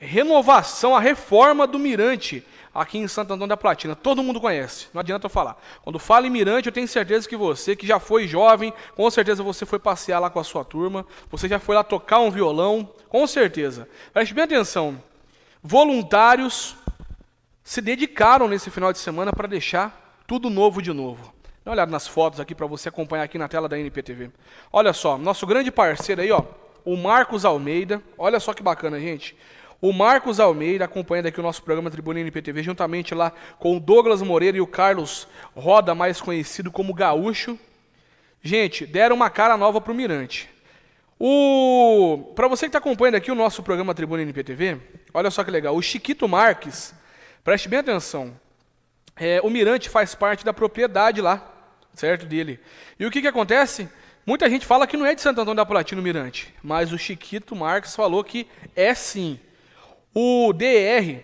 renovação, a reforma do Mirante aqui em Santo Antônio da Platina. Todo mundo conhece, não adianta eu falar. Quando fala em Mirante, eu tenho certeza que você, que já foi jovem, com certeza você foi passear lá com a sua turma, você já foi lá tocar um violão, com certeza. Preste bem atenção. Voluntários se dedicaram nesse final de semana para deixar tudo novo de novo. Dá uma olhada nas fotos aqui para você acompanhar aqui na tela da NPTV. Olha só, nosso grande parceiro aí, ó, o Marcos Almeida. Olha só que bacana, gente. O Marcos Almeida, acompanhando aqui o nosso programa Tribuna NPTV, juntamente lá com o Douglas Moreira e o Carlos Roda, mais conhecido como Gaúcho. Gente, deram uma cara nova pro Mirante. O para você que está acompanhando aqui o nosso programa Tribuna NPTV, olha só que legal. O Chiquito Marques, preste bem atenção. É, o Mirante faz parte da propriedade lá, certo dele. E o que que acontece? Muita gente fala que não é de Santo Antônio da Palatina o Mirante, mas o Chiquito Marques falou que é sim. O DR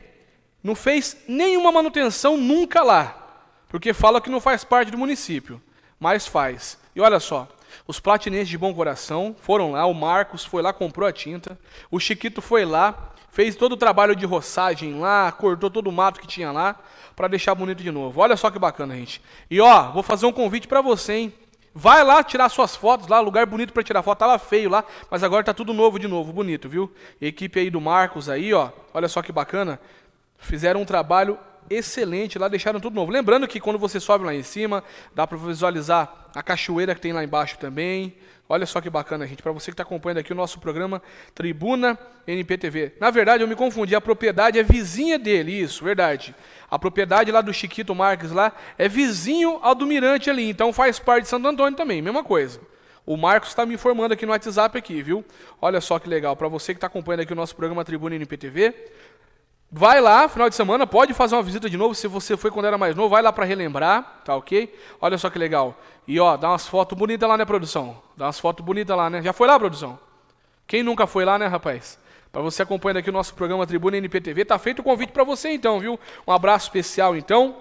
não fez nenhuma manutenção nunca lá, porque fala que não faz parte do município, mas faz. E olha só, os platinenses de bom coração foram lá, o Marcos foi lá, comprou a tinta, o Chiquito foi lá, fez todo o trabalho de roçagem lá, cortou todo o mato que tinha lá para deixar bonito de novo. Olha só que bacana, gente. E ó, vou fazer um convite para você, hein? Vai lá tirar suas fotos lá, lugar bonito para tirar foto, tava feio lá, mas agora tá tudo novo de novo, bonito, viu? Equipe aí do Marcos aí, ó. Olha só que bacana. Fizeram um trabalho excelente lá, deixaram tudo novo. Lembrando que quando você sobe lá em cima, dá para visualizar a cachoeira que tem lá embaixo também. Olha só que bacana, gente, para você que está acompanhando aqui o nosso programa Tribuna NPTV. Na verdade, eu me confundi, a propriedade é vizinha dele, isso, verdade. A propriedade lá do Chiquito Marques lá é vizinho ao do Mirante ali, então faz parte de Santo Antônio também, mesma coisa. O Marcos está me informando aqui no WhatsApp aqui, viu? Olha só que legal, para você que está acompanhando aqui o nosso programa Tribuna NPTV, Vai lá, final de semana, pode fazer uma visita de novo se você foi quando era mais novo, vai lá para relembrar, tá ok? Olha só que legal. E ó, dá umas fotos bonitas lá, né, produção? Dá umas fotos bonitas lá, né? Já foi lá, produção? Quem nunca foi lá, né, rapaz? Para você acompanhando aqui o nosso programa Tribuna NPTV, tá feito o convite para você então, viu? Um abraço especial então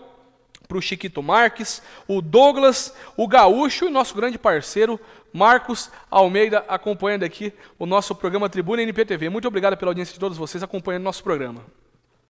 para o Chiquito Marques, o Douglas, o Gaúcho e nosso grande parceiro Marcos Almeida acompanhando aqui o nosso programa Tribuna NPTV. Muito obrigado pela audiência de todos vocês acompanhando nosso programa.